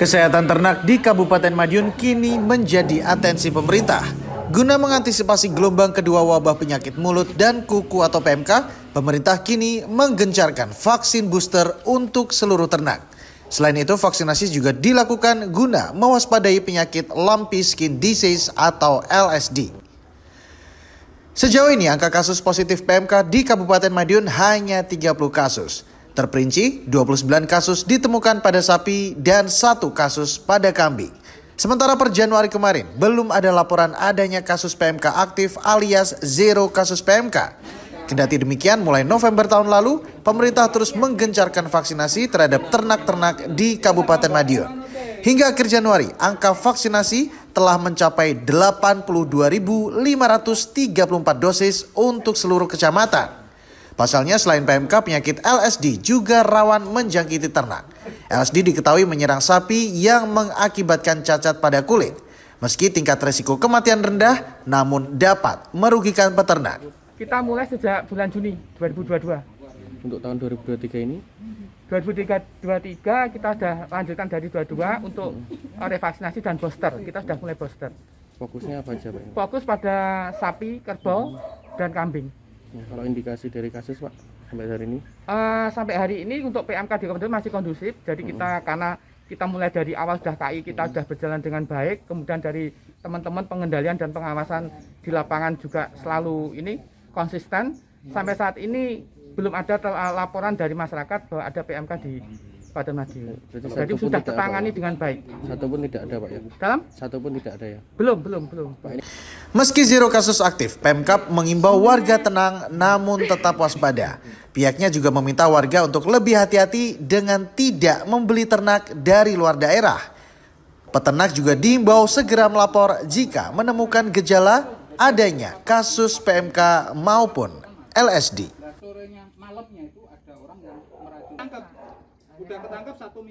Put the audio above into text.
Kesehatan ternak di Kabupaten Madiun kini menjadi atensi pemerintah. Guna mengantisipasi gelombang kedua wabah penyakit mulut dan kuku atau PMK, pemerintah kini menggencarkan vaksin booster untuk seluruh ternak. Selain itu, vaksinasi juga dilakukan guna mewaspadai penyakit lumpy skin disease atau LSD. Sejauh ini angka kasus positif PMK di Kabupaten Madiun hanya 30 kasus. Terperinci, 29 kasus ditemukan pada sapi dan satu kasus pada kambing. Sementara per Januari kemarin, belum ada laporan adanya kasus PMK aktif alias zero kasus PMK. Kendati demikian, mulai November tahun lalu, pemerintah terus menggencarkan vaksinasi terhadap ternak-ternak di Kabupaten Madiun. Hingga akhir Januari, angka vaksinasi telah mencapai 82.534 dosis untuk seluruh kecamatan. Pasalnya selain PMK, penyakit LSD juga rawan menjangkiti ternak. LSD diketahui menyerang sapi yang mengakibatkan cacat pada kulit. Meski tingkat risiko kematian rendah, namun dapat merugikan peternak. Kita mulai sejak bulan Juni 2022 untuk tahun 2023 ini? 2023 kita sudah lanjutkan dari 22 hmm. untuk revaksinasi dan booster. Kita sudah mulai booster. Fokusnya apa aja Pak? Fokus pada sapi, kerbau, dan kambing. Nah, kalau indikasi dari kasus Pak sampai hari ini? Uh, sampai hari ini untuk PMK di Kabupaten masih kondusif. Jadi kita hmm. karena kita mulai dari awal sudah KI kita hmm. sudah berjalan dengan baik. Kemudian dari teman-teman pengendalian dan pengawasan di lapangan juga selalu ini konsisten. Sampai saat ini belum ada ah, laporan dari masyarakat bahwa ada PMK di Kabupaten Madiun. Jadi, Jadi sudah tertangani dengan baik. Satu pun tidak ada, Pak ya. Dalam? Satu pun tidak ada ya. Belum, belum, belum. Meski zero kasus aktif, Pemkap mengimbau warga tenang namun tetap waspada. Pihaknya juga meminta warga untuk lebih hati-hati dengan tidak membeli ternak dari luar daerah. Peternak juga diimbau segera melapor jika menemukan gejala adanya kasus PMK maupun LSD sorenya malamnya itu ada orang yang meracun. Tangkap, udah ketangkap satu minggu.